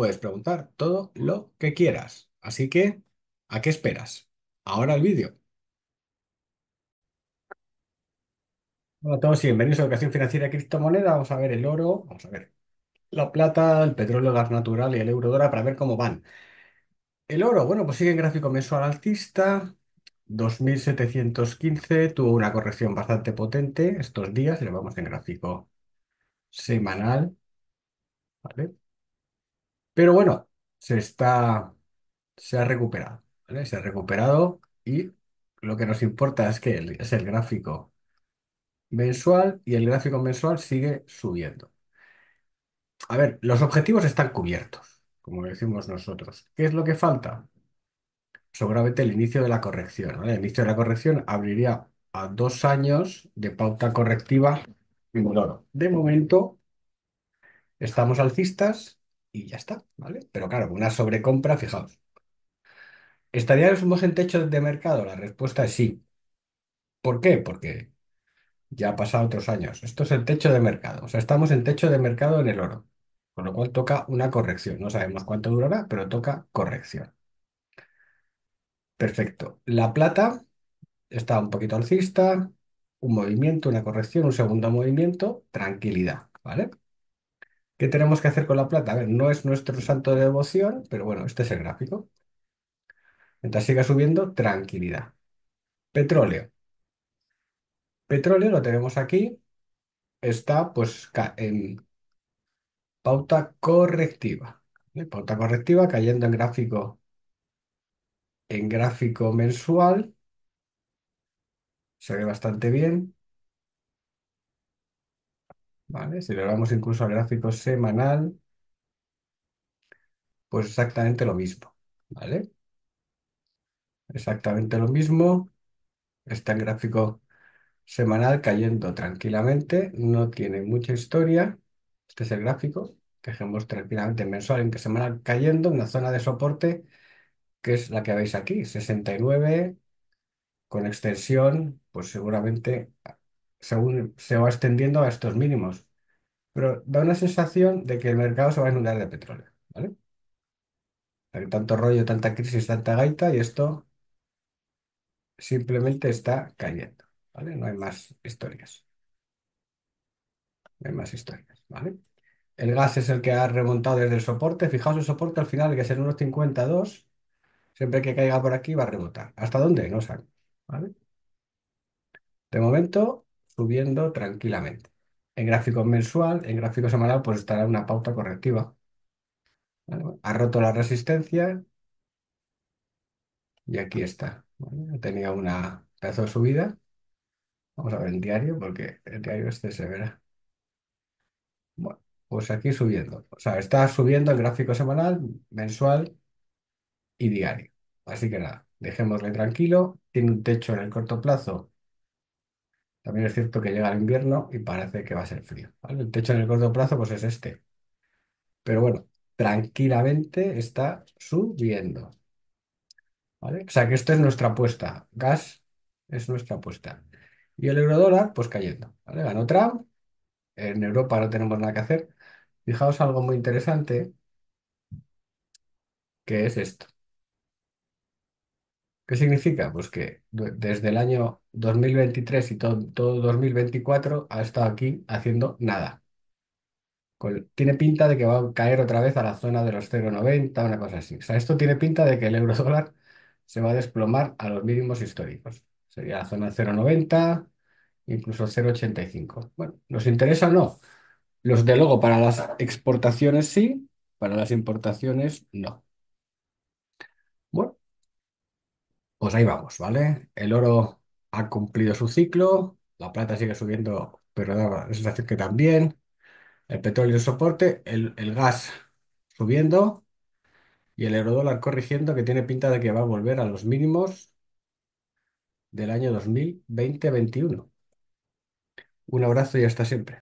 puedes preguntar todo lo que quieras. Así que, ¿a qué esperas? Ahora el vídeo. Hola a todos y bienvenidos a Educación Financiera y Criptomoneda. Vamos a ver el oro, vamos a ver la plata, el petróleo, el gas natural y el euro dólar para ver cómo van. El oro, bueno, pues sigue en gráfico mensual alcista, 2715, tuvo una corrección bastante potente estos días, lo vamos en gráfico semanal, ¿vale? Pero bueno, se está, se ha recuperado, Se ha recuperado y lo que nos importa es que es el gráfico mensual y el gráfico mensual sigue subiendo. A ver, los objetivos están cubiertos, como decimos nosotros. ¿Qué es lo que falta? Seguramente el inicio de la corrección, El inicio de la corrección abriría a dos años de pauta correctiva De momento estamos alcistas y ya está, ¿vale? Pero claro, una sobrecompra, fijaos. ¿Estaríamos en techo de mercado? La respuesta es sí. ¿Por qué? Porque ya ha pasado otros años. Esto es el techo de mercado. O sea, estamos en techo de mercado en el oro. Con lo cual toca una corrección. No sabemos cuánto durará, pero toca corrección. Perfecto. La plata está un poquito alcista, un movimiento, una corrección, un segundo movimiento, tranquilidad, ¿vale? ¿Qué tenemos que hacer con la plata? A ver, no es nuestro santo de devoción, pero bueno, este es el gráfico. Mientras siga subiendo, tranquilidad. Petróleo. Petróleo lo tenemos aquí. Está pues en pauta correctiva. Pauta correctiva cayendo en gráfico en gráfico mensual. Se ve bastante bien. Si le vamos incluso al gráfico semanal, pues exactamente lo mismo, ¿vale? Exactamente lo mismo. Está en gráfico semanal cayendo tranquilamente, no tiene mucha historia. Este es el gráfico. Dejemos tranquilamente mensual en que semanal cayendo en la zona de soporte que es la que veis aquí, 69 con extensión, pues seguramente según se va extendiendo a estos mínimos. Pero da una sensación de que el mercado se va a inundar de petróleo, ¿vale? Hay tanto rollo, tanta crisis, tanta gaita y esto simplemente está cayendo, ¿vale? No hay más historias. No hay más historias, ¿vale? El gas es el que ha remontado desde el soporte. Fijaos el soporte al final, que es en unos 52. Siempre que caiga por aquí va a rebotar. ¿Hasta dónde? No saben, ¿vale? De momento, subiendo tranquilamente. En gráfico mensual, en gráfico semanal, pues estará una pauta correctiva. ha roto la resistencia y aquí está. tenía una pedazo de subida. Vamos a ver en diario porque el diario este se verá. Bueno, pues aquí subiendo. O sea, está subiendo el gráfico semanal, mensual y diario. Así que nada, dejémosle tranquilo. Tiene un techo en el corto plazo también es cierto que llega el invierno y parece que va a ser frío, El techo en el corto plazo pues es este. Pero bueno, tranquilamente está subiendo, ¿vale? O sea que esto es nuestra apuesta. Gas es nuestra apuesta. Y el euro dólar pues cayendo, ¿vale? Ganó Trump. En Europa no tenemos nada que hacer. Fijaos algo muy interesante, que es esto. ¿Qué significa? Pues que desde el año 2023 y todo, 2024 ha estado aquí haciendo nada. tiene pinta de que va a caer otra vez a la zona de los 0,90, una cosa así. O sea, esto tiene pinta de que el euro dólar se va a desplomar a los mínimos históricos. Sería la zona 0,90, incluso 0,85. Bueno, ¿nos interesa o no? Los de luego para las exportaciones sí, para las importaciones no. Pues ahí vamos, ¿vale? El oro ha cumplido su ciclo, la plata sigue subiendo, pero es la sensación que también. El petróleo soporte, el, el gas subiendo y el eurodólar corrigiendo, que tiene pinta de que va a volver a los mínimos del año 2020-21. Un abrazo y hasta siempre.